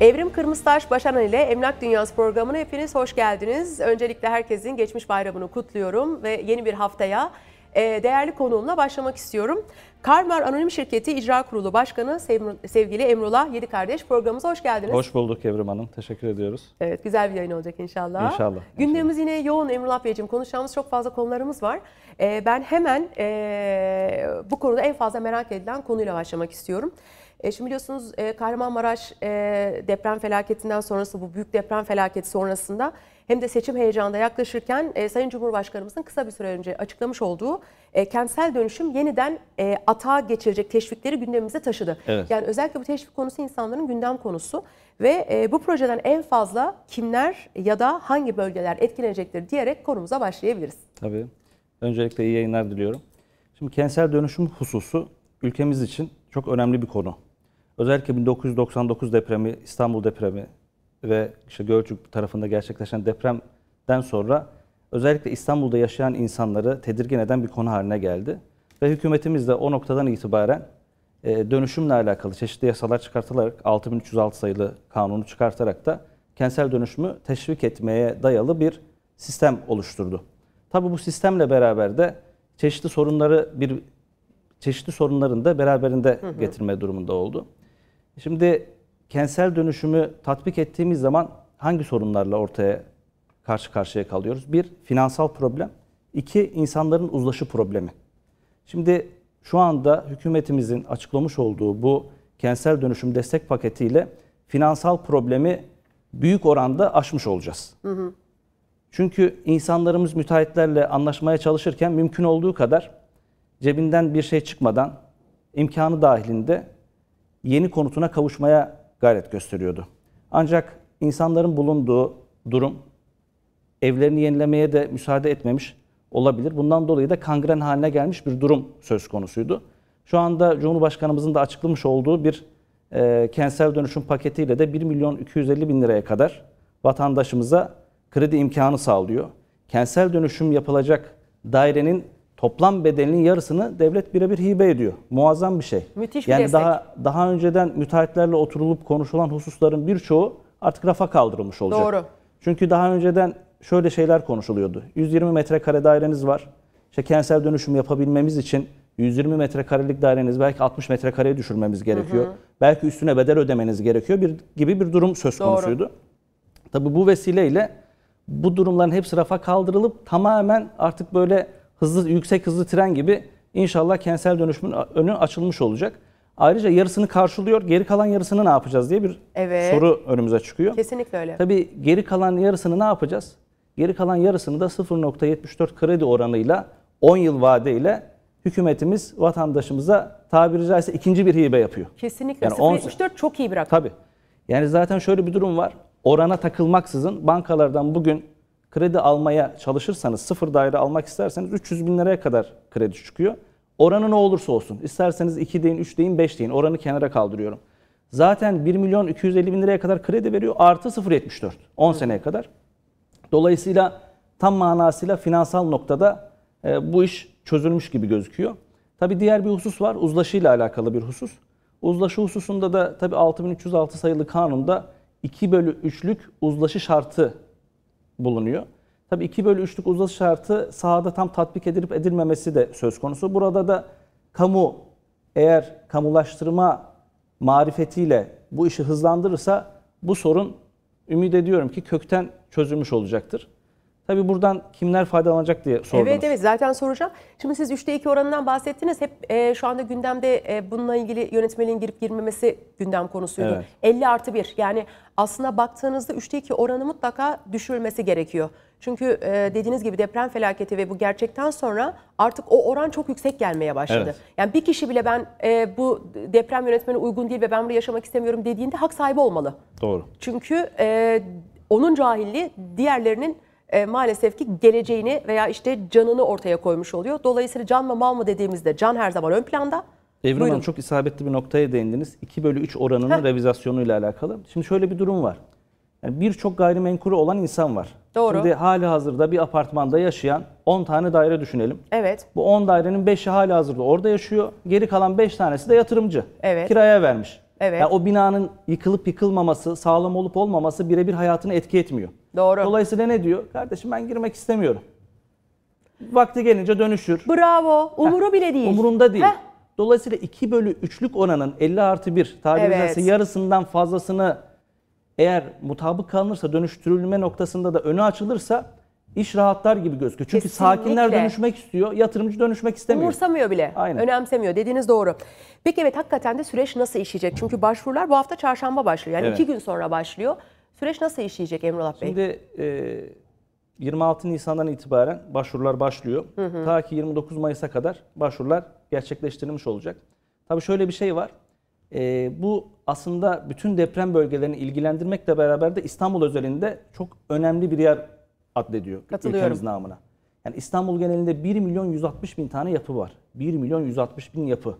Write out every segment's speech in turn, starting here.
Evrim Kırmızıtaş Başaran ile Emlak Dünyası programına hepiniz hoş geldiniz. Öncelikle herkesin geçmiş bayramını kutluyorum ve yeni bir haftaya e, değerli konuğumla başlamak istiyorum. Karmar Anonim Şirketi İcra Kurulu Başkanı sevgili Emrullah Yedi Kardeş programımıza hoş geldiniz. Hoş bulduk Evrim Hanım. Teşekkür ediyoruz. Evet güzel bir yayın olacak inşallah. İnşallah. Gündemimiz inşallah. yine yoğun Emrullah Beyciğim. Konuşacağımız çok fazla konularımız var. E, ben hemen e, bu konuda en fazla merak edilen konuyla başlamak istiyorum. E, şimdi biliyorsunuz e, Kahramanmaraş e, deprem felaketinden sonrası bu büyük deprem felaketi sonrasında hem de seçim heyecanında yaklaşırken e, Sayın Cumhurbaşkanımızın kısa bir süre önce açıklamış olduğu e, kentsel dönüşüm yeniden e, atağa geçirecek teşvikleri gündemimize taşıdı. Evet. Yani özellikle bu teşvik konusu insanların gündem konusu ve e, bu projeden en fazla kimler ya da hangi bölgeler etkilenecektir diyerek konumuza başlayabiliriz. Tabii. Öncelikle iyi yayınlar diliyorum. Şimdi kentsel dönüşüm hususu ülkemiz için çok önemli bir konu. Özellikle 1999 depremi, İstanbul depremi ve işte Gölcük tarafında gerçekleşen depremden sonra özellikle İstanbul'da yaşayan insanları tedirgin eden bir konu haline geldi. Ve hükümetimiz de o noktadan itibaren e, dönüşümle alakalı çeşitli yasalar çıkartılarak 6306 sayılı kanunu çıkartarak da kentsel dönüşümü teşvik etmeye dayalı bir sistem oluşturdu. Tabi bu sistemle beraber de çeşitli sorunları bir çeşitli sorunların da beraberinde getirme durumunda oldu. Şimdi kentsel dönüşümü tatbik ettiğimiz zaman hangi sorunlarla ortaya karşı karşıya kalıyoruz? Bir, finansal problem. iki insanların uzlaşı problemi. Şimdi şu anda hükümetimizin açıklamış olduğu bu kentsel dönüşüm destek paketiyle finansal problemi büyük oranda aşmış olacağız. Hı hı. Çünkü insanlarımız müteahhitlerle anlaşmaya çalışırken mümkün olduğu kadar cebinden bir şey çıkmadan imkanı dahilinde yeni konutuna kavuşmaya gayret gösteriyordu. Ancak insanların bulunduğu durum evlerini yenilemeye de müsaade etmemiş olabilir. Bundan dolayı da kangren haline gelmiş bir durum söz konusuydu. Şu anda Cumhurbaşkanımızın da açıklamış olduğu bir e, kentsel dönüşüm paketiyle de 1 milyon 250 bin liraya kadar vatandaşımıza kredi imkanı sağlıyor. Kentsel dönüşüm yapılacak dairenin toplam bedelinin yarısını devlet birebir hibe ediyor. Muazzam bir şey. Müthiş bir yani destek. daha daha önceden müteahhitlerle oturulup konuşulan hususların birçoğu artık rafa kaldırılmış olacak. Doğru. Çünkü daha önceden şöyle şeyler konuşuluyordu. 120 metrekare daireniz var. İşte kentsel dönüşüm yapabilmemiz için 120 metrekarelik daireniz belki 60 metrekareye düşürmemiz gerekiyor. Hı hı. Belki üstüne bedel ödemeniz gerekiyor bir gibi bir durum söz konusuydu. Tabii bu vesileyle bu durumların hepsi rafa kaldırılıp tamamen artık böyle hızlı yüksek hızlı tren gibi inşallah kentsel dönüşümün önü açılmış olacak. Ayrıca yarısını karşılıyor. Geri kalan yarısını ne yapacağız diye bir evet. soru önümüze çıkıyor. Kesinlikle öyle. Tabii geri kalan yarısını ne yapacağız? Geri kalan yarısını da 0.74 kredi oranıyla 10 yıl vadeyle hükümetimiz vatandaşımıza tabiri caizse ikinci bir hibe yapıyor. Kesinlikle. Yani 0.74 çok iyi bir rakam. Tabii. Yani zaten şöyle bir durum var. Orana takılmaksızın bankalardan bugün Kredi almaya çalışırsanız, sıfır daire almak isterseniz 300 bin liraya kadar kredi çıkıyor. Oranı ne olursa olsun. isterseniz 2 deyin, 3 deyin, 5 deyin. Oranı kenara kaldırıyorum. Zaten 1 milyon 250 bin liraya kadar kredi veriyor. Artı 0.74. 10 seneye kadar. Dolayısıyla tam manasıyla finansal noktada e, bu iş çözülmüş gibi gözüküyor. Tabi diğer bir husus var. Uzlaşıyla alakalı bir husus. Uzlaşı hususunda da tabi 6306 sayılı kanunda 2 bölü 3'lük uzlaşı şartı bulunuyor. Tabii 2 bölü 3'lük uzlaşı şartı sahada tam tatbik edilip edilmemesi de söz konusu. Burada da kamu eğer kamulaştırma marifetiyle bu işi hızlandırırsa bu sorun ümit ediyorum ki kökten çözülmüş olacaktır. Tabii buradan kimler faydalanacak diye sordunuz. Evet evet zaten soracağım. Şimdi siz 3'te 2 oranından bahsettiniz. Hep e, şu anda gündemde e, bununla ilgili yönetmeliğin girip girmemesi gündem konusuydu. Evet. 50 artı 1 yani aslında baktığınızda 3'te 2 oranı mutlaka düşürülmesi gerekiyor. Çünkü e, dediğiniz gibi deprem felaketi ve bu gerçekten sonra artık o oran çok yüksek gelmeye başladı. Evet. Yani bir kişi bile ben e, bu deprem yönetmeni uygun değil ve ben burada yaşamak istemiyorum dediğinde hak sahibi olmalı. Doğru. Çünkü e, onun cahilliği diğerlerinin e, maalesef ki geleceğini veya işte canını ortaya koymuş oluyor. Dolayısıyla can mı mal mı dediğimizde can her zaman ön planda. Evrim Hanım çok isabetli bir noktaya değindiniz. 2 bölü 3 oranının Heh. revizasyonuyla alakalı. Şimdi şöyle bir durum var. Yani Birçok gayrimenkulü olan insan var. Doğru. Şimdi hali hazırda bir apartmanda yaşayan 10 tane daire düşünelim. Evet. Bu 10 dairenin 5'i hali hazırda orada yaşıyor. Geri kalan 5 tanesi de yatırımcı. Evet. Kiraya vermiş. Evet. Yani o binanın yıkılıp yıkılmaması, sağlam olup olmaması birebir hayatını etki etmiyor. Doğru. Dolayısıyla ne diyor? Kardeşim ben girmek istemiyorum. Vakti gelince dönüşür. Bravo. Umuru Heh. bile değil. Umurunda değil. Heh. Dolayısıyla 2 bölü 3'lük oranın 50 artı 1 tabiri evet. yarısından fazlasını eğer mutabık kalınırsa dönüştürülme noktasında da önü açılırsa iş rahatlar gibi gözüküyor. Çünkü Kesinlikle. sakinler dönüşmek istiyor, yatırımcı dönüşmek istemiyor. Umursamıyor bile, Aynen. önemsemiyor. Dediğiniz doğru. Peki evet hakikaten de süreç nasıl işleyecek? Çünkü başvurular bu hafta çarşamba başlıyor. Yani evet. iki gün sonra başlıyor. Süreç nasıl işleyecek Emrullah Bey? Şimdi e, 26 Nisan'dan itibaren başvurular başlıyor. Hı hı. Ta ki 29 Mayıs'a kadar başvurular gerçekleştirilmiş olacak. Tabii şöyle bir şey var. E, bu aslında bütün deprem bölgelerini ilgilendirmekle beraber de İstanbul özelinde çok önemli bir yer adlediyor ülkemiz namına. Yani İstanbul genelinde 1 milyon 160 bin tane yapı var. 1 milyon 160 bin yapı.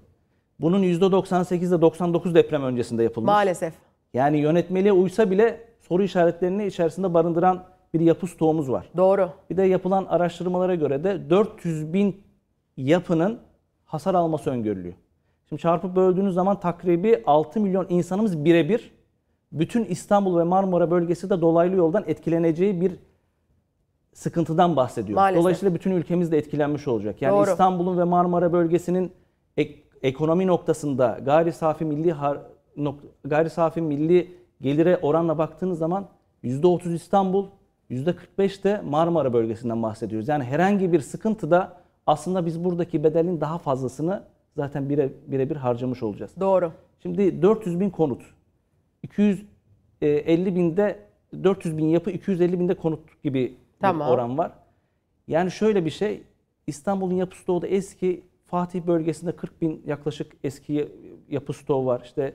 Bunun %98'de 99 deprem öncesinde yapılmış. Maalesef. Yani yönetmeliğe uysa bile soru işaretlerini içerisinde barındıran bir yapı stoğumuz var. Doğru. Bir de yapılan araştırmalara göre de 400 bin yapının hasar alması öngörülüyor. Şimdi çarpıp böldüğünüz zaman takribi 6 milyon insanımız birebir bütün İstanbul ve Marmara bölgesi de dolaylı yoldan etkileneceği bir sıkıntıdan bahsediyor. Maalesef. Dolayısıyla bütün ülkemiz de etkilenmiş olacak. Yani Doğru. İstanbul'un ve Marmara bölgesinin ek- ekonomi noktasında gayri safi milli har- nok- gayri safi milli gelire oranla baktığınız zaman %30 İstanbul, %45 de Marmara bölgesinden bahsediyoruz. Yani herhangi bir sıkıntıda aslında biz buradaki bedelin daha fazlasını zaten bire birebir harcamış olacağız. Doğru. Şimdi 400 bin konut, 250 binde 400 bin yapı, 250 binde konut gibi tamam. bir oran var. Yani şöyle bir şey, İstanbul'un yapı stoğu da eski. Fatih bölgesinde 40 bin yaklaşık eski yapı stoğu var. İşte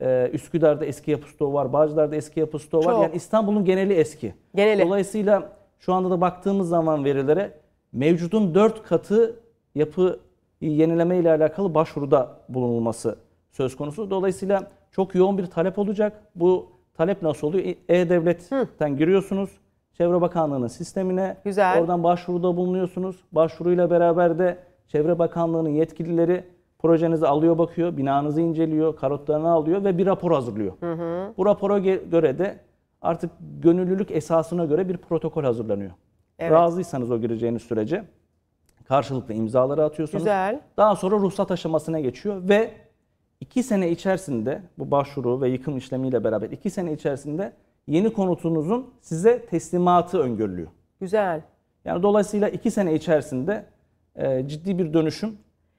ee, Üsküdar'da eski yapı stoğu var, Bağcılar'da eski yapı stoğu var. Yani İstanbul'un geneli eski. Geneli. Dolayısıyla şu anda da baktığımız zaman verilere mevcudun 4 katı yapı yenileme ile alakalı başvuruda bulunulması söz konusu. Dolayısıyla çok yoğun bir talep olacak. Bu talep nasıl oluyor? E-Devlet'ten Hı. giriyorsunuz. Çevre Bakanlığı'nın sistemine. Güzel. Oradan başvuruda bulunuyorsunuz. Başvuruyla beraber de Çevre Bakanlığı'nın yetkilileri projenizi alıyor bakıyor, binanızı inceliyor, karotlarını alıyor ve bir rapor hazırlıyor. Hı hı. Bu rapora göre de artık gönüllülük esasına göre bir protokol hazırlanıyor. Evet. Razıysanız o gireceğiniz sürece karşılıklı imzaları atıyorsunuz. Güzel. Daha sonra ruhsat aşamasına geçiyor ve iki sene içerisinde bu başvuru ve yıkım işlemiyle beraber iki sene içerisinde yeni konutunuzun size teslimatı öngörülüyor. Güzel. Yani dolayısıyla iki sene içerisinde e, ciddi bir dönüşüm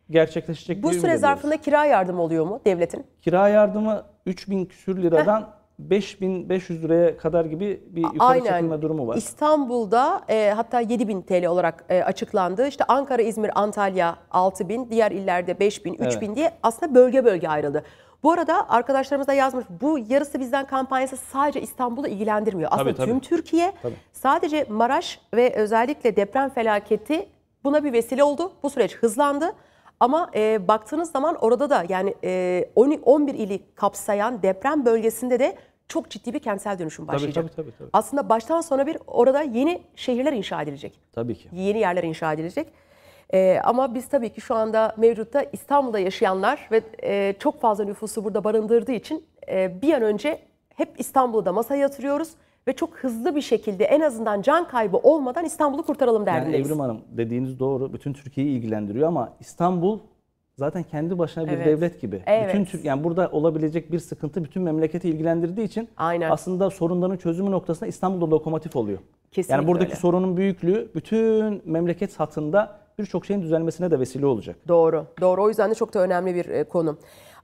gerçekleşecek Bu süre zarfında kira yardımı oluyor mu devletin? Kira yardımı 3000 küsür liradan Heh. 5500 liraya kadar gibi bir yukarı Aynen. durumu var. İstanbul'da e, hatta 7000 TL olarak e, açıklandı. İşte Ankara, İzmir, Antalya 6000, diğer illerde 5000, 3000 evet. diye aslında bölge bölge ayrıldı. Bu arada arkadaşlarımız da yazmış bu yarısı bizden kampanyası sadece İstanbul'u ilgilendirmiyor. Aslında tabii, tabii. tüm Türkiye tabii. sadece Maraş ve özellikle deprem felaketi buna bir vesile oldu. Bu süreç hızlandı. Ama e, baktığınız zaman orada da yani e, 11 ili kapsayan deprem bölgesinde de çok ciddi bir kentsel dönüşüm başlayacak. Tabii, tabii, tabii, tabii. Aslında baştan sona bir orada yeni şehirler inşa edilecek. Tabii ki. Yeni yerler inşa edilecek. Ee, ama biz tabii ki şu anda mevcutta İstanbul'da yaşayanlar ve e, çok fazla nüfusu burada barındırdığı için e, bir an önce hep İstanbul'da masaya yatırıyoruz ve çok hızlı bir şekilde en azından can kaybı olmadan İstanbul'u kurtaralım derdindeyiz. Yani Evrim Hanım dediğiniz doğru. Bütün Türkiye'yi ilgilendiriyor ama İstanbul zaten kendi başına bir evet. devlet gibi. Evet. Bütün Türk yani burada olabilecek bir sıkıntı bütün memleketi ilgilendirdiği için Aynen. aslında sorunların çözümü noktasında İstanbul'da lokomotif oluyor. Kesinlikle yani buradaki öyle. sorunun büyüklüğü bütün memleket hatında birçok şeyin düzelmesine de vesile olacak. Doğru. Doğru. O yüzden de çok da önemli bir e, konu.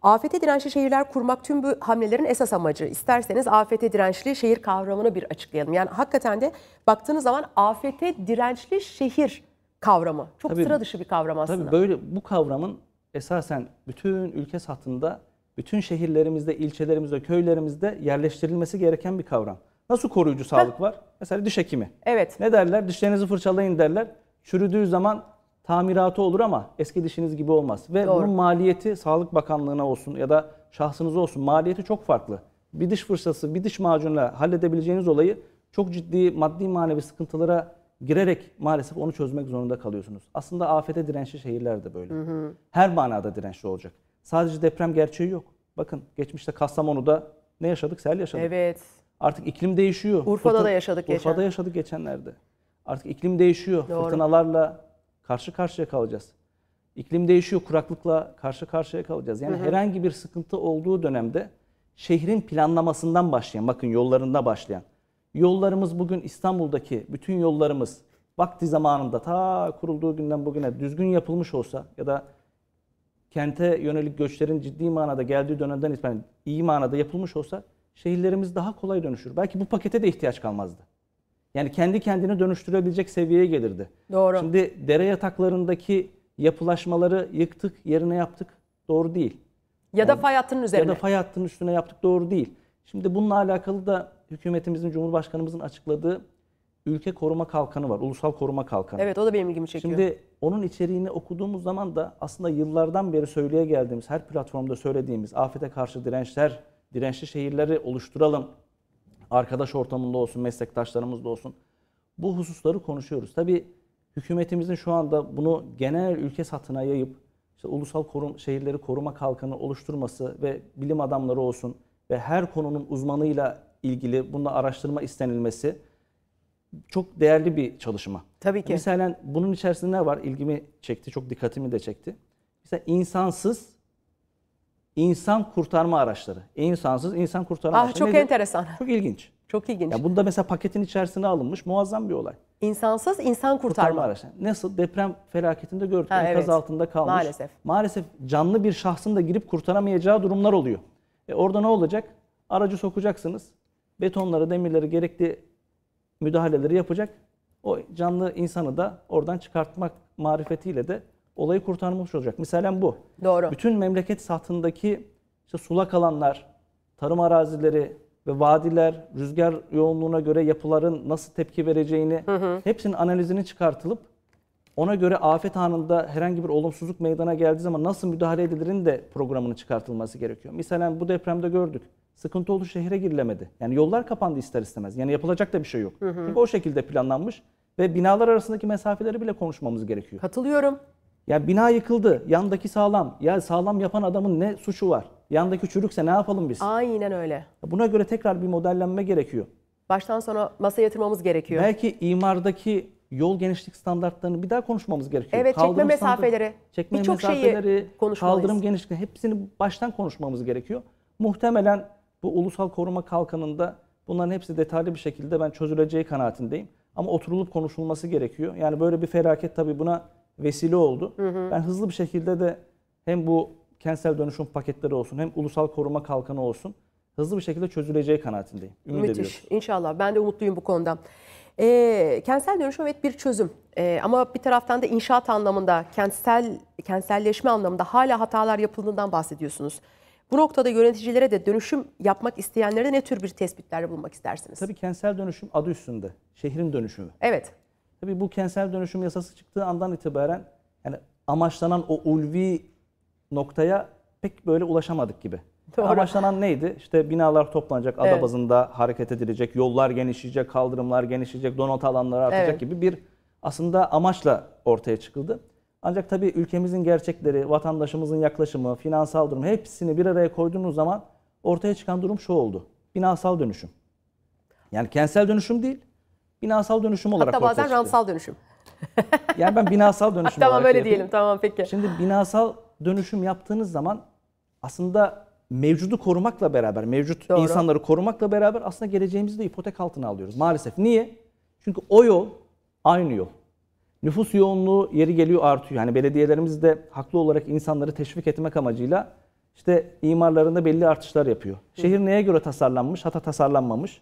Afete dirençli şehirler kurmak tüm bu hamlelerin esas amacı. İsterseniz afete dirençli şehir kavramını bir açıklayalım. Yani hakikaten de baktığınız zaman afete dirençli şehir kavramı. Çok tabii, sıra dışı bir kavram aslında. Tabii böyle bu kavramın esasen bütün ülke satında, bütün şehirlerimizde, ilçelerimizde, köylerimizde yerleştirilmesi gereken bir kavram. Nasıl koruyucu sağlık var? Mesela diş hekimi. Evet. Ne derler? Dişlerinizi fırçalayın derler. Çürüdüğü zaman tamiratı olur ama eski dişiniz gibi olmaz. Ve Doğru. bunun maliyeti Sağlık Bakanlığı'na olsun ya da şahsınıza olsun maliyeti çok farklı. Bir diş fırçası, bir diş macunla halledebileceğiniz olayı çok ciddi maddi manevi sıkıntılara girerek maalesef onu çözmek zorunda kalıyorsunuz. Aslında afete dirençli şehirler de böyle. Hı hı. Her manada dirençli olacak. Sadece deprem gerçeği yok. Bakın geçmişte Kastamonu'da ne yaşadık? Sel yaşadık. Evet. Artık iklim değişiyor. Urfa'da Fırtın, da yaşadık Urfa'da geçen. Urfa'da yaşadık geçenlerde. Artık iklim değişiyor. Doğru. Fırtınalarla, karşı karşıya kalacağız. İklim değişiyor, kuraklıkla karşı karşıya kalacağız. Yani hı hı. herhangi bir sıkıntı olduğu dönemde şehrin planlamasından başlayan, bakın yollarında başlayan. Yollarımız bugün İstanbul'daki bütün yollarımız vakti zamanında ta kurulduğu günden bugüne düzgün yapılmış olsa ya da kente yönelik göçlerin ciddi manada geldiği dönemden itibaren iyi manada yapılmış olsa şehirlerimiz daha kolay dönüşür. Belki bu pakete de ihtiyaç kalmazdı. Yani kendi kendini dönüştürebilecek seviyeye gelirdi. Doğru. Şimdi dere yataklarındaki yapılaşmaları yıktık, yerine yaptık. Doğru değil. Ya da fay hattının üzerine. Ya da fay hattının üstüne yaptık. Doğru değil. Şimdi bununla alakalı da hükümetimizin, Cumhurbaşkanımızın açıkladığı ülke koruma kalkanı var. Ulusal koruma kalkanı. Evet o da benim ilgimi çekiyor. Şimdi onun içeriğini okuduğumuz zaman da aslında yıllardan beri söyleye geldiğimiz, her platformda söylediğimiz afete karşı dirençler, dirençli şehirleri oluşturalım arkadaş ortamında olsun, meslektaşlarımızda olsun bu hususları konuşuyoruz. Tabii hükümetimizin şu anda bunu genel ülke satına yayıp işte ulusal korum, şehirleri koruma kalkanı oluşturması ve bilim adamları olsun ve her konunun uzmanıyla ilgili bunda araştırma istenilmesi çok değerli bir çalışma. Tabii ki. Mesela bunun içerisinde ne var? İlgimi çekti, çok dikkatimi de çekti. Mesela insansız insan kurtarma araçları. İnsansız insan kurtarma ah, araçları. ah, Çok Nedir? enteresan. Çok ilginç. Çok ilginç. Ya bunda mesela paketin içerisine alınmış muazzam bir olay. İnsansız insan kurtarma. kurtarma araçları. Nasıl deprem felaketinde gördük. Ha, enkaz evet. altında kalmış. Maalesef. Maalesef canlı bir şahsın da girip kurtaramayacağı durumlar oluyor. E orada ne olacak? Aracı sokacaksınız. Betonları, demirleri gerekli müdahaleleri yapacak. O canlı insanı da oradan çıkartmak marifetiyle de olayı kurtarmış olacak. Mesela bu. Doğru. Bütün memleket sahtındaki işte sulak alanlar, tarım arazileri ve vadiler, rüzgar yoğunluğuna göre yapıların nasıl tepki vereceğini hı hı. hepsinin analizini çıkartılıp ona göre afet anında herhangi bir olumsuzluk meydana geldiği zaman nasıl müdahale edilirin de programının çıkartılması gerekiyor. Mesela bu depremde gördük. Sıkıntı oldu şehre girilemedi. Yani yollar kapandı ister istemez. Yani yapılacak da bir şey yok. Hı hı. Çünkü o şekilde planlanmış ve binalar arasındaki mesafeleri bile konuşmamız gerekiyor. Katılıyorum. Ya bina yıkıldı. Yandaki sağlam. Ya sağlam yapan adamın ne suçu var? Yandaki çürükse ne yapalım biz? Aynen öyle. Buna göre tekrar bir modellenme gerekiyor. Baştan sona masa yatırmamız gerekiyor. Belki imardaki yol genişlik standartlarını bir daha konuşmamız gerekiyor. Evet, kaldırım çekme mesafeleri, birçok şeyi Kaldırım genişliği hepsini baştan konuşmamız gerekiyor. Muhtemelen bu ulusal koruma kalkanında bunların hepsi detaylı bir şekilde ben çözüleceği kanaatindeyim. Ama oturulup konuşulması gerekiyor. Yani böyle bir felaket tabii buna vesile oldu. Hı hı. Ben hızlı bir şekilde de hem bu kentsel dönüşüm paketleri olsun hem ulusal koruma kalkanı olsun hızlı bir şekilde çözüleceği kanaatindeyim. Ümit Müthiş. ediyoruz. İnşallah. Ben de umutluyum bu konuda. E, kentsel dönüşüm evet bir çözüm e, ama bir taraftan da inşaat anlamında, kentsel kentselleşme anlamında hala hatalar yapıldığından bahsediyorsunuz. Bu noktada yöneticilere de dönüşüm yapmak isteyenlere ne tür bir tespitler bulmak istersiniz? Tabii kentsel dönüşüm adı üstünde. Şehrin dönüşümü. Evet. Tabii bu kentsel dönüşüm yasası çıktığı andan itibaren yani amaçlanan o ulvi noktaya pek böyle ulaşamadık gibi. Doğru. Amaçlanan neydi? İşte binalar toplanacak, evet. ada bazında hareket edilecek, yollar genişleyecek, kaldırımlar genişleyecek, donat alanları artacak evet. gibi bir aslında amaçla ortaya çıkıldı. Ancak tabii ülkemizin gerçekleri, vatandaşımızın yaklaşımı, finansal durum hepsini bir araya koyduğunuz zaman ortaya çıkan durum şu oldu. Binasal dönüşüm. Yani kentsel dönüşüm değil, Binasal dönüşüm olarak Hatta bazen ramsal dönüşüm. yani ben binasal dönüşüm tamam, olarak Tamam öyle şey yapayım. diyelim tamam peki. Şimdi binasal dönüşüm yaptığınız zaman aslında mevcudu korumakla beraber, mevcut Doğru. insanları korumakla beraber aslında geleceğimizi de ipotek altına alıyoruz maalesef. Niye? Çünkü o yol aynı yol. Nüfus yoğunluğu yeri geliyor artıyor. Yani belediyelerimiz de haklı olarak insanları teşvik etmek amacıyla işte imarlarında belli artışlar yapıyor. Şehir neye göre tasarlanmış, hata tasarlanmamış.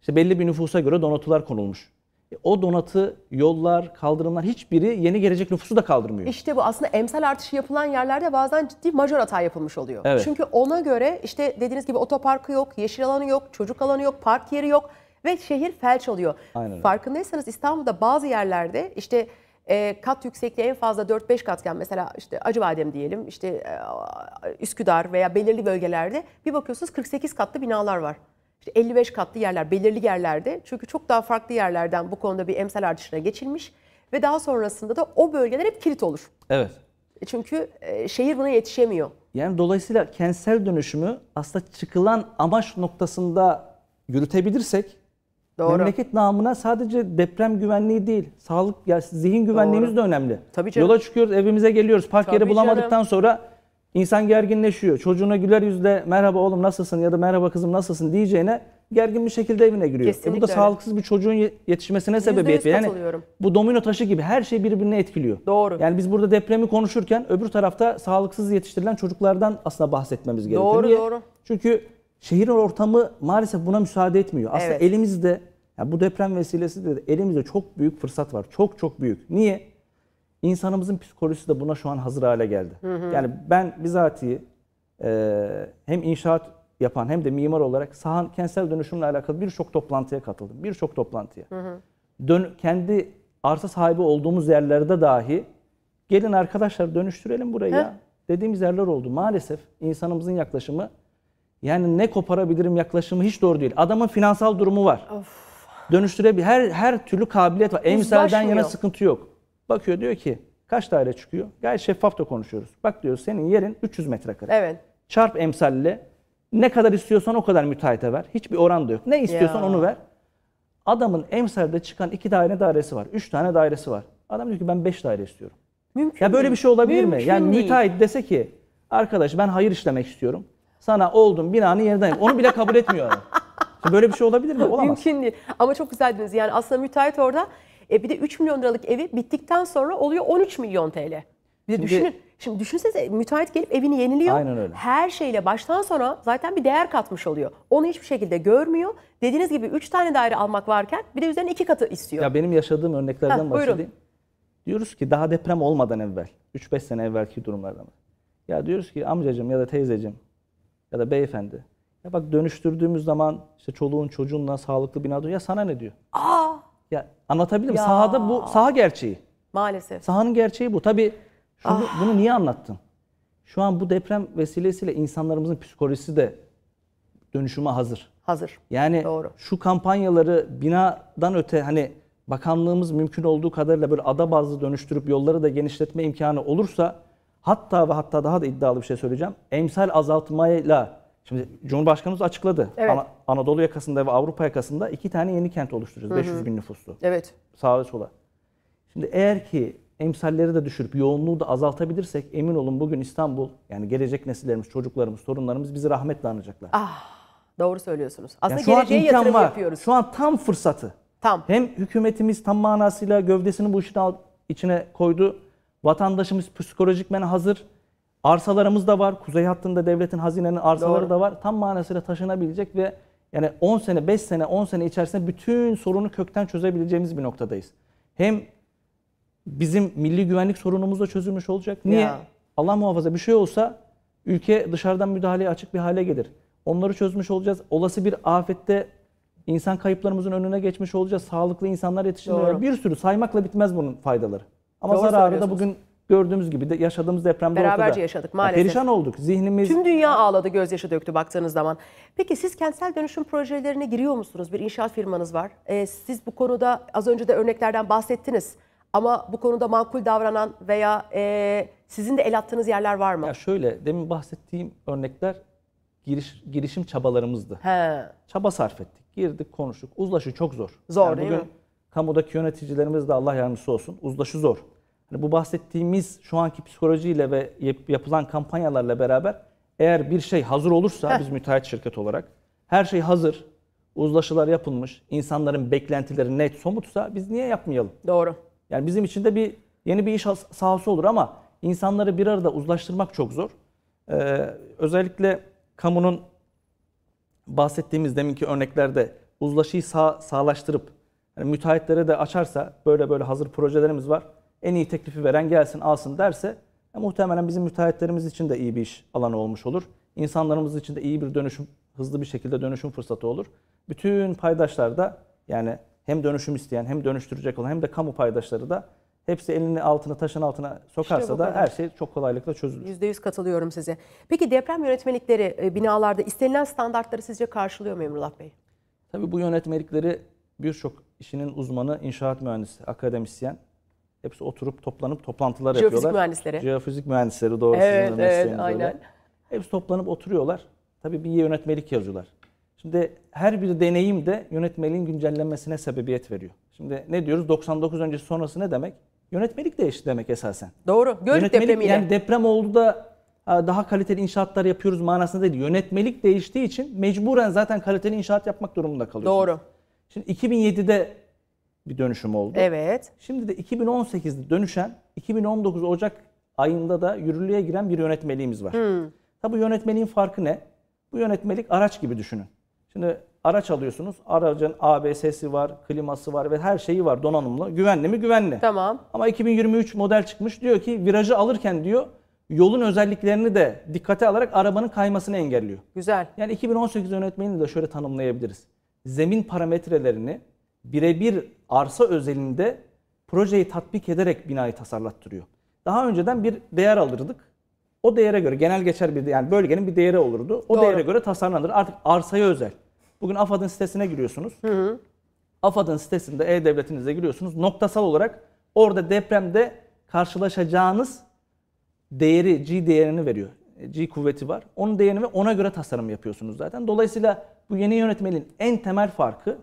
İşte belli bir nüfusa göre donatılar konulmuş. E, o donatı, yollar, kaldırımlar hiçbiri yeni gelecek nüfusu da kaldırmıyor. İşte bu aslında emsal artışı yapılan yerlerde bazen ciddi majör hata yapılmış oluyor. Evet. Çünkü ona göre işte dediğiniz gibi otoparkı yok, yeşil alanı yok, çocuk alanı yok, park yeri yok ve şehir felç oluyor. Aynen. Farkındaysanız İstanbul'da bazı yerlerde işte e, kat yüksekliği en fazla 4-5 katken mesela işte Acıbadem diyelim işte e, Üsküdar veya belirli bölgelerde bir bakıyorsunuz 48 katlı binalar var işte 55 katlı yerler belirli yerlerde çünkü çok daha farklı yerlerden bu konuda bir emsal artışına geçilmiş ve daha sonrasında da o bölgeler hep kilit olur. Evet. E, çünkü e, şehir buna yetişemiyor. Yani dolayısıyla kentsel dönüşümü aslında çıkılan amaç noktasında yürütebilirsek Doğru. memleket namına sadece deprem güvenliği değil, sağlık ya zihin güvenliğimiz Doğru. de önemli. Tabii canım. Yola çıkıyoruz, evimize geliyoruz. Park Tabii yeri bulamadıktan canım. sonra İnsan gerginleşiyor. Çocuğuna güler yüzle merhaba oğlum nasılsın ya da merhaba kızım nasılsın diyeceğine gergin bir şekilde evine giriyor. e bu da sağlıksız bir çocuğun yetişmesine sebebiyet veriyor. Yani bu domino taşı gibi her şey birbirini etkiliyor. Doğru. Yani biz burada depremi konuşurken öbür tarafta sağlıksız yetiştirilen çocuklardan aslında bahsetmemiz gerekiyor. Doğru Niye? doğru. Çünkü şehir ortamı maalesef buna müsaade etmiyor. Aslında evet. elimizde yani bu deprem vesilesiyle de elimizde çok büyük fırsat var. Çok çok büyük. Niye? İnsanımızın psikolojisi de buna şu an hazır hale geldi. Hı hı. Yani ben bizatihi e, hem inşaat yapan hem de mimar olarak sahan kentsel dönüşümle alakalı birçok toplantıya katıldım. Birçok toplantıya. Hı hı. Dön, kendi arsa sahibi olduğumuz yerlerde dahi gelin arkadaşlar dönüştürelim burayı ya. Dediğimiz yerler oldu. Maalesef insanımızın yaklaşımı yani ne koparabilirim yaklaşımı hiç doğru değil. Adamın finansal durumu var. Of. Dönüştürebilir. Her her türlü kabiliyet var. Emsalden yana sıkıntı yok. Bakıyor diyor ki kaç daire çıkıyor? Gayet şeffaf da konuşuyoruz. Bak diyor senin yerin 300 metrekare. Evet. Çarp emsalle ne kadar istiyorsan o kadar müteahhite ver. Hiçbir oran da yok. Ne istiyorsan ya. onu ver. Adamın emsalde çıkan iki tane dairesi var. Üç tane dairesi var. Adam diyor ki ben beş daire istiyorum. Mümkün ya böyle bir şey olabilir Mümkün mi? Yani değil. müteahhit dese ki arkadaş ben hayır işlemek istiyorum. Sana oldum binanı yeniden Onu bile kabul etmiyor adam. Böyle bir şey olabilir mi? Olamaz. Mümkün değil. Ama çok güzel dediniz. Yani aslında müteahhit orada e bir de 3 milyon liralık evi bittikten sonra oluyor 13 milyon TL. Bir şimdi, düşünün. Şimdi düşünsenize müteahhit gelip evini yeniliyor. Aynen öyle. Her şeyle baştan sona zaten bir değer katmış oluyor. Onu hiçbir şekilde görmüyor. Dediğiniz gibi 3 tane daire almak varken bir de üzerine 2 katı istiyor. Ya benim yaşadığım örneklerden ha, bahsedeyim. Diyoruz ki daha deprem olmadan evvel, 3-5 sene evvelki durumlardan. Ya diyoruz ki amcacım ya da teyzecim ya da beyefendi. Ya bak dönüştürdüğümüz zaman işte çoluğun çocuğunla sağlıklı bina diyor. Ya sana ne diyor? Aa! Ya anlatabildim mi? Sahada bu saha gerçeği. Maalesef. Sahanın gerçeği bu. Tabii şunu, ah. bunu niye anlattın? Şu an bu deprem vesilesiyle insanlarımızın psikolojisi de dönüşüme hazır. Hazır. Yani Doğru. şu kampanyaları binadan öte hani bakanlığımız mümkün olduğu kadarıyla böyle ada bazlı dönüştürüp yolları da genişletme imkanı olursa hatta ve hatta daha da iddialı bir şey söyleyeceğim. Emsal azaltmayla Şimdi Cumhurbaşkanımız açıkladı. Evet. Ana, Anadolu yakasında ve Avrupa yakasında iki tane yeni kent oluşturacağız. Hı hı. 500 bin nüfuslu. Evet. Sağa ve sola. Şimdi eğer ki emsalleri de düşürüp yoğunluğu da azaltabilirsek emin olun bugün İstanbul yani gelecek nesillerimiz, çocuklarımız, torunlarımız bizi rahmetle anacaklar. Ah, doğru söylüyorsunuz. Aslında yani geleceğe yatırım var. yapıyoruz. Şu an tam fırsatı. Tam. Hem hükümetimiz tam manasıyla gövdesini bu işin içine koydu. Vatandaşımız psikolojik men hazır. Arsalarımız da var. Kuzey hattında devletin hazinenin arsaları Doğru. da var. Tam manasıyla taşınabilecek ve yani 10 sene, 5 sene, 10 sene içerisinde bütün sorunu kökten çözebileceğimiz bir noktadayız. Hem bizim milli güvenlik sorunumuz da çözülmüş olacak. Niye? Ya. Allah muhafaza bir şey olsa ülke dışarıdan müdahaleye açık bir hale gelir. Onları çözmüş olacağız. Olası bir afette insan kayıplarımızın önüne geçmiş olacağız. Sağlıklı insanlar yetiştirmeye bir sürü saymakla bitmez bunun faydaları. Ama Doğru zararı da bugün Gördüğümüz gibi de yaşadığımız depremde Beraberce ortada. yaşadık maalesef. Ya perişan olduk. Zihnimiz... Tüm dünya ağladı, gözyaşı döktü baktığınız zaman. Peki siz kentsel dönüşüm projelerine giriyor musunuz? Bir inşaat firmanız var. Ee, siz bu konuda az önce de örneklerden bahsettiniz. Ama bu konuda makul davranan veya e, sizin de el attığınız yerler var mı? Ya şöyle, demin bahsettiğim örnekler giriş, girişim çabalarımızdı. He. Çaba sarf ettik. Girdik, konuştuk. Uzlaşı çok zor. Zor yani değil bugün mi? Kamudaki yöneticilerimiz de Allah yardımcısı olsun. Uzlaşı zor. Hani bu bahsettiğimiz şu anki psikolojiyle ve yapılan kampanyalarla beraber eğer bir şey hazır olursa biz müteahhit şirket olarak her şey hazır, uzlaşılar yapılmış, insanların beklentileri net, somutsa biz niye yapmayalım? Doğru. Yani bizim için de bir yeni bir iş sahası olur ama insanları bir arada uzlaştırmak çok zor. Ee, özellikle kamunun bahsettiğimiz deminki örneklerde uzlaşıyı sağ, sağlaştırıp yani müteahhitlere de açarsa böyle böyle hazır projelerimiz var en iyi teklifi veren gelsin alsın derse e, muhtemelen bizim müteahhitlerimiz için de iyi bir iş alanı olmuş olur. İnsanlarımız için de iyi bir dönüşüm, hızlı bir şekilde dönüşüm fırsatı olur. Bütün paydaşlar da yani hem dönüşüm isteyen hem dönüştürecek olan hem de kamu paydaşları da hepsi elini altına taşın altına sokarsa işte da her şey çok kolaylıkla çözülür. %100 katılıyorum size. Peki deprem yönetmelikleri e, binalarda istenilen standartları sizce karşılıyor mu Emrullah Bey? Tabii bu yönetmelikleri birçok işinin uzmanı inşaat mühendisi, akademisyen Hepsi oturup toplanıp toplantılar Jeofizik yapıyorlar. Jeofizik mühendisleri. Jeofizik mühendisleri doğru evet, sizin evet, aynen. Öyle. Hepsi toplanıp oturuyorlar. Tabii bir yönetmelik yazıyorlar. Şimdi her bir deneyim de yönetmeliğin güncellenmesine sebebiyet veriyor. Şimdi ne diyoruz? 99 önce sonrası ne demek? Yönetmelik değişti demek esasen. Doğru. Gölcük yönetmelik, depremiyle. Yani deprem oldu da daha kaliteli inşaatlar yapıyoruz manasında değil. Yönetmelik değiştiği için mecburen zaten kaliteli inşaat yapmak durumunda kalıyor. Doğru. Şimdi 2007'de bir dönüşüm oldu. Evet. Şimdi de 2018'de dönüşen 2019 Ocak ayında da yürürlüğe giren bir yönetmeliğimiz var. Hmm. Tabi yönetmeliğin farkı ne? Bu yönetmelik araç gibi düşünün. Şimdi araç alıyorsunuz. Aracın ABS'si var, kliması var ve her şeyi var donanımlı. Güvenli mi? Güvenli. Tamam. Ama 2023 model çıkmış. Diyor ki virajı alırken diyor yolun özelliklerini de dikkate alarak arabanın kaymasını engelliyor. Güzel. Yani 2018 yönetmeliğini de şöyle tanımlayabiliriz. Zemin parametrelerini birebir arsa özelinde projeyi tatbik ederek binayı tasarlattırıyor. Daha önceden bir değer alırdık. O değere göre genel geçer bir yani bölgenin bir değeri olurdu. O Doğru. değere göre tasarlanır. Artık arsaya özel. Bugün AFAD'ın sitesine giriyorsunuz. Hı hı. AFAD'ın sitesinde e-devletinize giriyorsunuz. Noktasal olarak orada depremde karşılaşacağınız değeri, G değerini veriyor. G kuvveti var. Onun değerini ve ona göre tasarım yapıyorsunuz zaten. Dolayısıyla bu yeni yönetmenin en temel farkı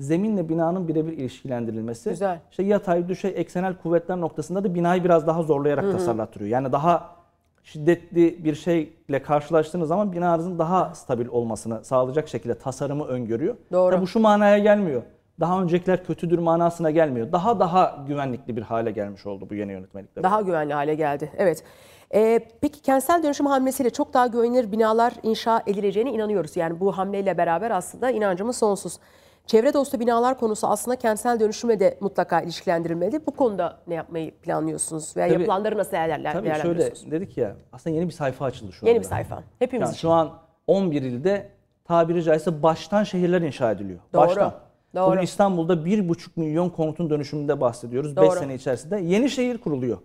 zeminle binanın birebir ilişkilendirilmesi. Güzel. İşte yatay, düşey, eksenel kuvvetler noktasında da binayı biraz daha zorlayarak hı tasarlattırıyor. Yani daha şiddetli bir şeyle karşılaştığınız zaman binanızın daha stabil olmasını sağlayacak şekilde tasarımı öngörüyor. Doğru. Tabi bu şu manaya gelmiyor. Daha öncekiler kötüdür manasına gelmiyor. Daha daha güvenlikli bir hale gelmiş oldu bu yeni yönetmelikler. Daha güvenli hale geldi. Evet. Ee, peki kentsel dönüşüm hamlesiyle çok daha güvenilir binalar inşa edileceğine inanıyoruz. Yani bu hamleyle beraber aslında inancımız sonsuz. Çevre dostu binalar konusu aslında kentsel dönüşümle de mutlaka ilişkilendirilmeli. Bu konuda ne yapmayı planlıyorsunuz veya tabii, yapılanları nasıl değerler, tabii değerlendiriyorsunuz? Tabii şöyle dedik ya aslında yeni bir sayfa açıldı şu yeni anda. Yeni bir sayfa. Hepimiz yani için. Şu an 11 ilde tabiri caizse baştan şehirler inşa ediliyor. Doğru. Baştan. Doğru. Bugün İstanbul'da 1,5 milyon konutun dönüşümünde bahsediyoruz. 5 sene içerisinde yeni şehir kuruluyor.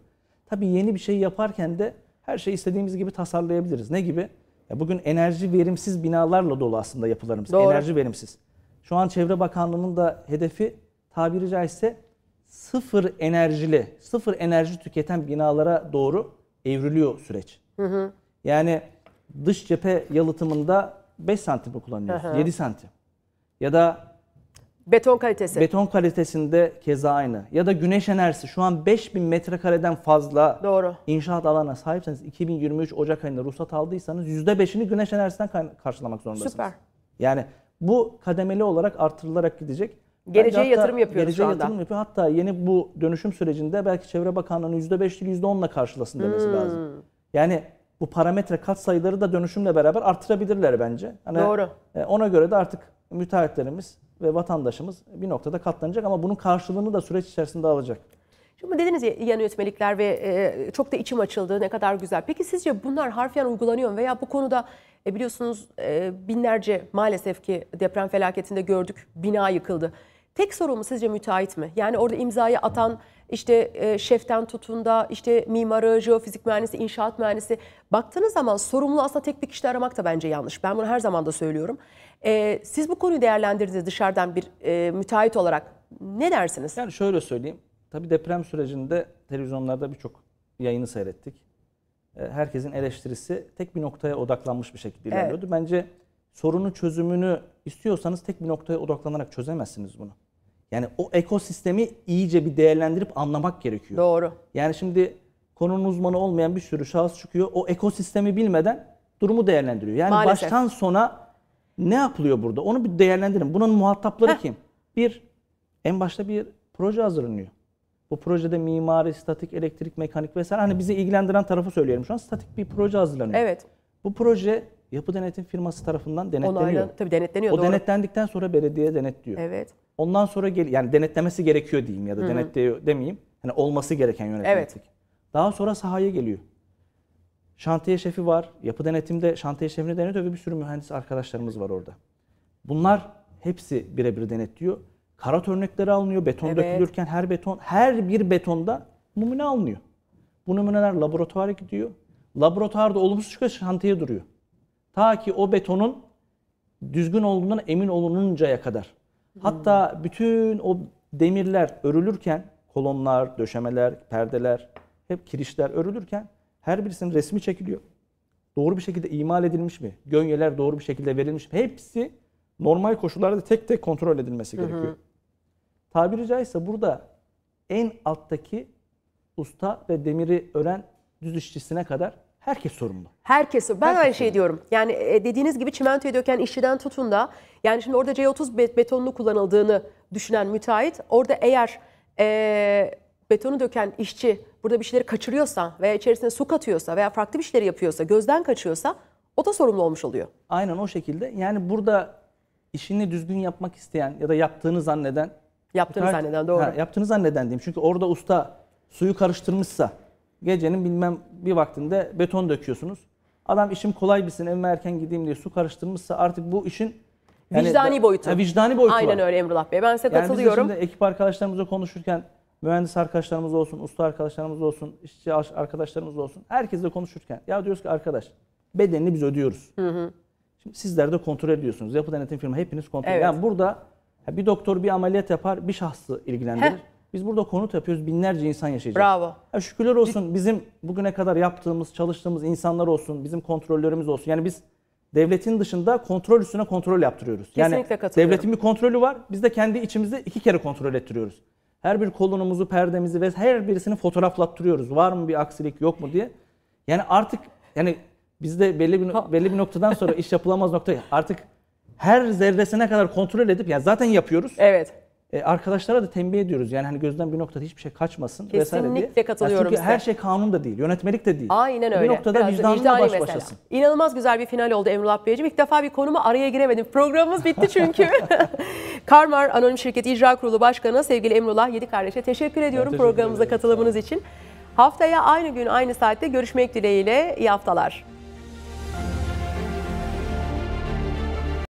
Tabii yeni bir şey yaparken de her şeyi istediğimiz gibi tasarlayabiliriz. Ne gibi? Ya bugün enerji verimsiz binalarla dolu aslında yapılarımız. Doğru. Enerji verimsiz. Şu an Çevre Bakanlığı'nın da hedefi tabiri caizse sıfır enerjili, sıfır enerji tüketen binalara doğru evriliyor süreç. Hı hı. Yani dış cephe yalıtımında 5 santim kullanıyoruz, hı hı. 7 santim. Ya da beton kalitesi. Beton kalitesinde keza aynı. Ya da güneş enerjisi. Şu an 5000 metrekareden fazla doğru. inşaat alana sahipseniz 2023 Ocak ayında ruhsat aldıysanız %5'ini güneş enerjisinden karşılamak zorundasınız. Süper. Yani bu kademeli olarak artırılarak gidecek. Geleceğe hatta, yatırım yapıyoruz geleceğe şu anda. yatırım yapıyor. Hatta yeni bu dönüşüm sürecinde belki Çevre Bakanlığı'nın %5 değil %10'la karşılasın demesi hmm. lazım. Yani bu parametre kat sayıları da dönüşümle beraber artırabilirler bence. Hani Doğru. E, ona göre de artık müteahhitlerimiz ve vatandaşımız bir noktada katlanacak ama bunun karşılığını da süreç içerisinde alacak. Şimdi dediniz ya yan yönetmelikler ve e, çok da içim açıldı ne kadar güzel. Peki sizce bunlar harfiyen uygulanıyor mu veya bu konuda e biliyorsunuz e, binlerce maalesef ki deprem felaketinde gördük bina yıkıldı. Tek sorumlu sizce müteahhit mi? Yani orada imzayı atan işte e, şeften tutunda işte mimarı, jeofizik mühendisi, inşaat mühendisi baktığınız zaman sorumlu aslında tek bir kişi aramak da bence yanlış. Ben bunu her zaman da söylüyorum. E, siz bu konuyu değerlendirdiniz dışarıdan bir e, müteahhit olarak. Ne dersiniz? Yani şöyle söyleyeyim. Tabii deprem sürecinde televizyonlarda birçok yayını seyrettik. E, herkesin eleştirisi tek bir noktaya odaklanmış bir şekilde ilerliyordu. Evet. Bence sorunu çözümünü istiyorsanız tek bir noktaya odaklanarak çözemezsiniz bunu. Yani o ekosistemi iyice bir değerlendirip anlamak gerekiyor. Doğru. Yani şimdi konunun uzmanı olmayan bir sürü şahıs çıkıyor. O ekosistemi bilmeden durumu değerlendiriyor. Yani Maalesef. baştan sona ne yapılıyor burada? Onu bir değerlendirin. Bunun muhatapları Heh. kim? Bir, en başta bir proje hazırlanıyor. Bu projede mimari, statik, elektrik, mekanik vesaire hani bizi ilgilendiren tarafı söylüyorum şu an. Statik bir proje hazırlanıyor. Evet. Bu proje yapı denetim firması tarafından denetleniyor. Onaylan, tabii denetleniyor. O doğru. denetlendikten sonra belediye denetliyor. Evet. Ondan sonra gel yani denetlemesi gerekiyor diyeyim ya da hı denetliyor demeyeyim. Hani olması gereken yönetmelik. Evet. Daha sonra sahaya geliyor. Şantiye şefi var. Yapı denetimde şantiye şefini denetiyor ve bir sürü mühendis arkadaşlarımız var orada. Bunlar hepsi birebir denetliyor. Karat örnekleri alınıyor. Beton evet. dökülürken her beton, her bir betonda numune alınıyor. Bu numuneler laboratuvara gidiyor. Laboratuvarda olumsuz çıkıyor, şantiye duruyor. Ta ki o betonun düzgün olduğundan emin olununcaya kadar. Hatta bütün o demirler örülürken, kolonlar, döşemeler, perdeler, hep kirişler örülürken her birisinin resmi çekiliyor. Doğru bir şekilde imal edilmiş mi? Gönyeler doğru bir şekilde verilmiş mi? Hepsi normal koşullarda tek tek kontrol edilmesi Hı-hı. gerekiyor. Tabiri caizse burada en alttaki usta ve demiri ören düz işçisine kadar herkes sorumlu. Herkes. Ben herkes öyle şey diyorum. Yani e, dediğiniz gibi çimentoyu döken işçiden tutun da yani şimdi orada C30 betonunu kullanıldığını düşünen müteahhit orada eğer e, betonu döken işçi burada bir şeyleri kaçırıyorsa veya içerisine su katıyorsa veya farklı bir şeyleri yapıyorsa, gözden kaçıyorsa o da sorumlu olmuş oluyor. Aynen o şekilde. Yani burada işini düzgün yapmak isteyen ya da yaptığını zanneden Yaptığını Tart- zanneden doğru. Ha, yaptığını zanneden diyeyim. Çünkü orada usta suyu karıştırmışsa gecenin bilmem bir vaktinde beton döküyorsunuz. Adam işim kolay bilsin evime erken gideyim diye su karıştırmışsa artık bu işin yani vicdani boyutu. Yani vicdani boyutu Aynen var. öyle Emrullah Bey. Ben size yani katılıyorum. Biz şimdi ekip arkadaşlarımızla konuşurken mühendis arkadaşlarımız olsun, usta arkadaşlarımız olsun, işçi arkadaşlarımız olsun. Herkesle konuşurken ya diyoruz ki arkadaş bedenini biz ödüyoruz. Hı hı. Şimdi sizler de kontrol ediyorsunuz. Yapı denetim firma hepiniz kontrol. Evet. Yani burada bir doktor bir ameliyat yapar, bir şahsı ilgilendirir. Heh. Biz burada konut yapıyoruz, binlerce insan yaşayacak. Bravo. Ya şükürler olsun bizim bugüne kadar yaptığımız, çalıştığımız insanlar olsun, bizim kontrollerimiz olsun. Yani biz devletin dışında kontrol üstüne kontrol yaptırıyoruz. Kesinlikle yani devletin bir kontrolü var, biz de kendi içimizde iki kere kontrol ettiriyoruz. Her bir kolonumuzu, perdemizi ve her birisini fotoğraflattırıyoruz. Var mı bir aksilik, yok mu diye. Yani artık yani bizde belli bir belli bir noktadan sonra iş yapılamaz nokta artık her zerresine kadar kontrol edip ya zaten yapıyoruz. Evet. E, arkadaşlara da tembih ediyoruz. Yani hani gözden bir noktada hiçbir şey kaçmasın Kesinlikle vesaire diye. katılıyorum Çünkü size. her şey kanun da değil, yönetmelik de değil. Aynen öyle. Bir noktada Biraz vicdanla baş mesela. başasın. İnanılmaz güzel bir final oldu Emrullah Beyciğim. İlk defa bir konuma araya giremedim. Programımız bitti çünkü. Karmar Anonim Şirketi İcra Kurulu Başkanı sevgili Emrullah Yedi Kardeş'e teşekkür ediyorum teşekkür programımıza ederim. katılımınız için. Haftaya aynı gün aynı saatte görüşmek dileğiyle. İyi haftalar.